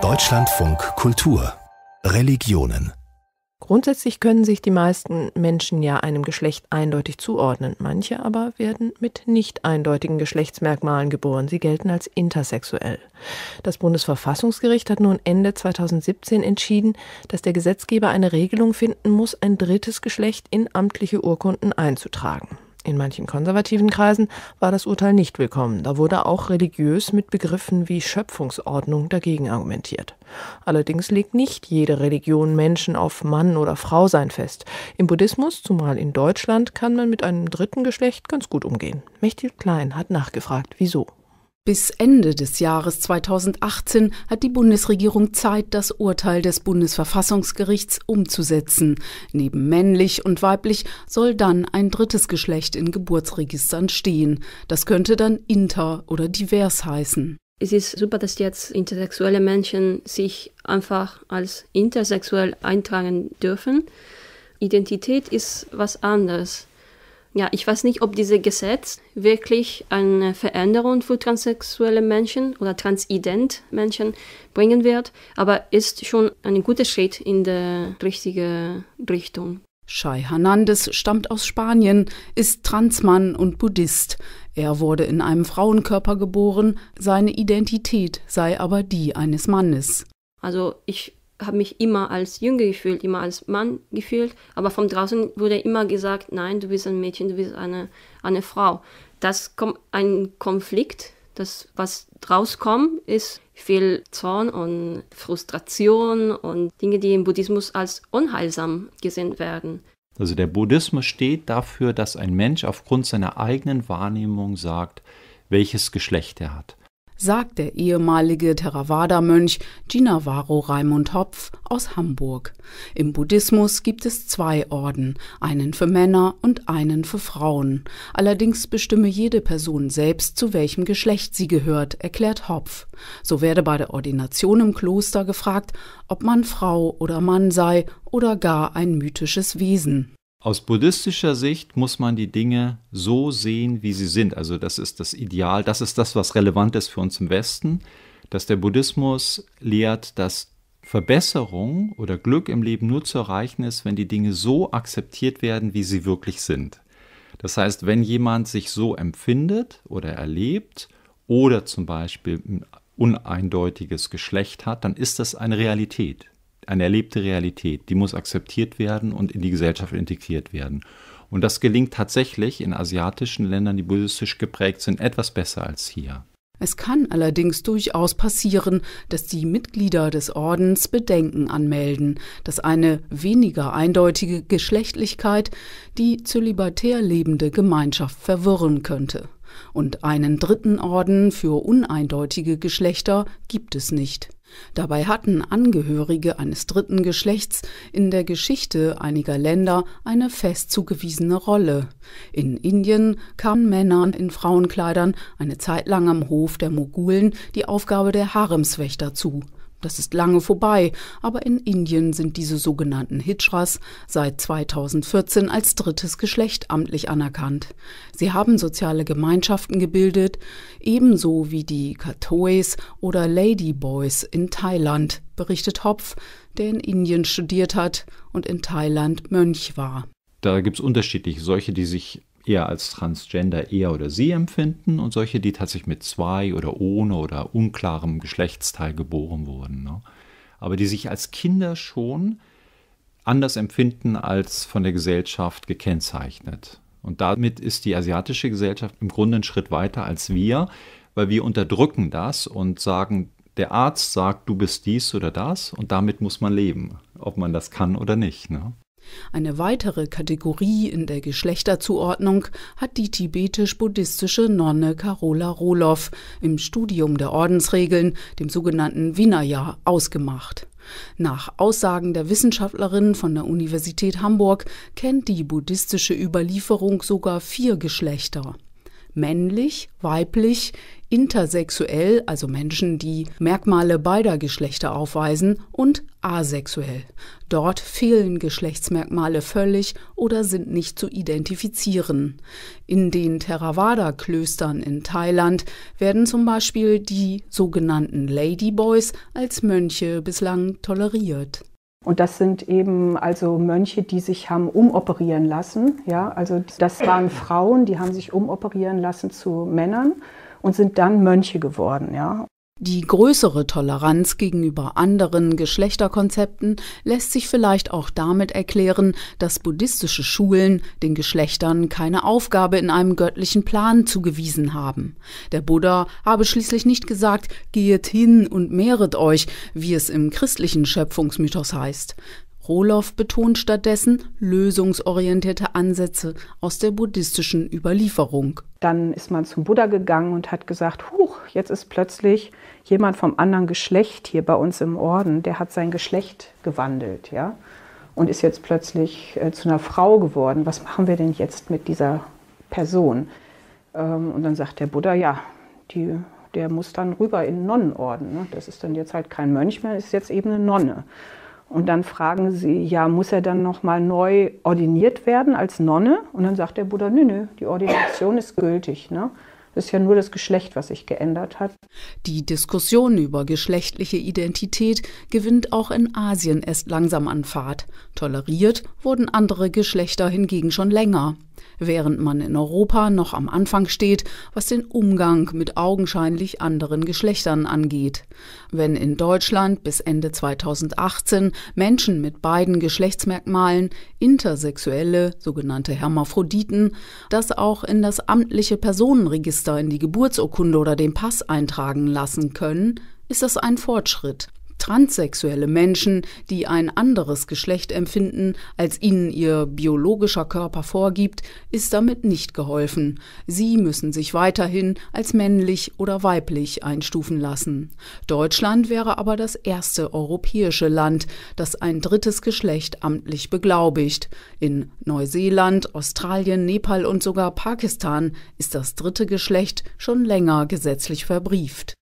Deutschlandfunk Kultur Religionen Grundsätzlich können sich die meisten Menschen ja einem Geschlecht eindeutig zuordnen, manche aber werden mit nicht eindeutigen Geschlechtsmerkmalen geboren, sie gelten als intersexuell. Das Bundesverfassungsgericht hat nun Ende 2017 entschieden, dass der Gesetzgeber eine Regelung finden muss, ein drittes Geschlecht in amtliche Urkunden einzutragen. In manchen konservativen Kreisen war das Urteil nicht willkommen. Da wurde auch religiös mit Begriffen wie Schöpfungsordnung dagegen argumentiert. Allerdings legt nicht jede Religion Menschen auf Mann oder Frau sein fest. Im Buddhismus, zumal in Deutschland, kann man mit einem dritten Geschlecht ganz gut umgehen. Mechthild Klein hat nachgefragt, wieso. Bis Ende des Jahres 2018 hat die Bundesregierung Zeit, das Urteil des Bundesverfassungsgerichts umzusetzen. Neben männlich und weiblich soll dann ein drittes Geschlecht in Geburtsregistern stehen. Das könnte dann inter oder divers heißen. Es ist super, dass jetzt intersexuelle Menschen sich einfach als intersexuell eintragen dürfen. Identität ist was anderes. Ja, ich weiß nicht, ob dieses Gesetz wirklich eine Veränderung für transsexuelle Menschen oder transident Menschen bringen wird, aber ist schon ein guter Schritt in die richtige Richtung. Shai Hernandez stammt aus Spanien, ist Transmann und Buddhist. Er wurde in einem Frauenkörper geboren, seine Identität sei aber die eines Mannes. Also ich habe mich immer als Jünger gefühlt, immer als Mann gefühlt, aber von draußen wurde immer gesagt, nein, du bist ein Mädchen, du bist eine, eine Frau. Das kommt ein Konflikt, das was rauskommt, ist viel Zorn und Frustration und Dinge, die im Buddhismus als unheilsam gesehen werden. Also der Buddhismus steht dafür, dass ein Mensch aufgrund seiner eigenen Wahrnehmung sagt, welches Geschlecht er hat sagt der ehemalige Theravada-Mönch Ginavaro Raimund Hopf aus Hamburg. Im Buddhismus gibt es zwei Orden, einen für Männer und einen für Frauen. Allerdings bestimme jede Person selbst, zu welchem Geschlecht sie gehört, erklärt Hopf. So werde bei der Ordination im Kloster gefragt, ob man Frau oder Mann sei oder gar ein mythisches Wesen. Aus buddhistischer Sicht muss man die Dinge so sehen, wie sie sind. Also das ist das Ideal, das ist das, was relevant ist für uns im Westen, dass der Buddhismus lehrt, dass Verbesserung oder Glück im Leben nur zu erreichen ist, wenn die Dinge so akzeptiert werden, wie sie wirklich sind. Das heißt, wenn jemand sich so empfindet oder erlebt oder zum Beispiel ein uneindeutiges Geschlecht hat, dann ist das eine Realität eine erlebte Realität, die muss akzeptiert werden und in die Gesellschaft integriert werden. Und das gelingt tatsächlich in asiatischen Ländern, die buddhistisch geprägt sind, etwas besser als hier. Es kann allerdings durchaus passieren, dass die Mitglieder des Ordens Bedenken anmelden, dass eine weniger eindeutige Geschlechtlichkeit die zölibatär lebende Gemeinschaft verwirren könnte und einen dritten Orden für uneindeutige Geschlechter gibt es nicht. Dabei hatten Angehörige eines dritten Geschlechts in der Geschichte einiger Länder eine fest zugewiesene Rolle. In Indien kam Männern in Frauenkleidern eine Zeit lang am Hof der Mogulen die Aufgabe der Haremswächter zu. Das ist lange vorbei, aber in Indien sind diese sogenannten Hijras seit 2014 als drittes Geschlecht amtlich anerkannt. Sie haben soziale Gemeinschaften gebildet, ebenso wie die Katoes oder Ladyboys in Thailand, berichtet Hopf, der in Indien studiert hat und in Thailand Mönch war. Da gibt es unterschiedliche, solche, die sich eher als Transgender er oder sie empfinden und solche, die tatsächlich mit zwei oder ohne oder unklarem Geschlechtsteil geboren wurden. Ne? Aber die sich als Kinder schon anders empfinden als von der Gesellschaft gekennzeichnet. Und damit ist die asiatische Gesellschaft im Grunde einen Schritt weiter als wir, weil wir unterdrücken das und sagen, der Arzt sagt, du bist dies oder das und damit muss man leben, ob man das kann oder nicht. Ne? Eine weitere Kategorie in der Geschlechterzuordnung hat die tibetisch-buddhistische Nonne Carola Roloff im Studium der Ordensregeln, dem sogenannten Vinaya, ausgemacht. Nach Aussagen der Wissenschaftlerin von der Universität Hamburg kennt die buddhistische Überlieferung sogar vier Geschlechter. Männlich, weiblich, intersexuell, also Menschen, die Merkmale beider Geschlechter aufweisen, und asexuell. Dort fehlen Geschlechtsmerkmale völlig oder sind nicht zu identifizieren. In den Theravada-Klöstern in Thailand werden zum Beispiel die sogenannten Ladyboys als Mönche bislang toleriert. Und das sind eben also Mönche, die sich haben umoperieren lassen. Ja, also das waren Frauen, die haben sich umoperieren lassen zu Männern und sind dann Mönche geworden. Ja. Die größere Toleranz gegenüber anderen Geschlechterkonzepten lässt sich vielleicht auch damit erklären, dass buddhistische Schulen den Geschlechtern keine Aufgabe in einem göttlichen Plan zugewiesen haben. Der Buddha habe schließlich nicht gesagt, gehet hin und mehret euch, wie es im christlichen Schöpfungsmythos heißt. Roloff betont stattdessen lösungsorientierte Ansätze aus der buddhistischen Überlieferung. Dann ist man zum Buddha gegangen und hat gesagt, huch, jetzt ist plötzlich jemand vom anderen Geschlecht hier bei uns im Orden, der hat sein Geschlecht gewandelt, ja, und ist jetzt plötzlich äh, zu einer Frau geworden. Was machen wir denn jetzt mit dieser Person? Ähm, und dann sagt der Buddha, ja, die der muss dann rüber in einen Nonnenorden. Ne? Das ist dann jetzt halt kein Mönch mehr, ist jetzt eben eine Nonne. Und dann fragen sie, ja, muss er dann nochmal neu ordiniert werden als Nonne? Und dann sagt der Buddha, nö, nö, die Ordination ist gültig. Ne? Das ist ja nur das Geschlecht, was sich geändert hat. Die Diskussion über geschlechtliche Identität gewinnt auch in Asien erst langsam an Fahrt. Toleriert wurden andere Geschlechter hingegen schon länger während man in Europa noch am Anfang steht, was den Umgang mit augenscheinlich anderen Geschlechtern angeht. Wenn in Deutschland bis Ende 2018 Menschen mit beiden Geschlechtsmerkmalen, intersexuelle, sogenannte Hermaphroditen, das auch in das amtliche Personenregister in die Geburtsurkunde oder den Pass eintragen lassen können, ist das ein Fortschritt. Transsexuelle Menschen, die ein anderes Geschlecht empfinden, als ihnen ihr biologischer Körper vorgibt, ist damit nicht geholfen. Sie müssen sich weiterhin als männlich oder weiblich einstufen lassen. Deutschland wäre aber das erste europäische Land, das ein drittes Geschlecht amtlich beglaubigt. In Neuseeland, Australien, Nepal und sogar Pakistan ist das dritte Geschlecht schon länger gesetzlich verbrieft.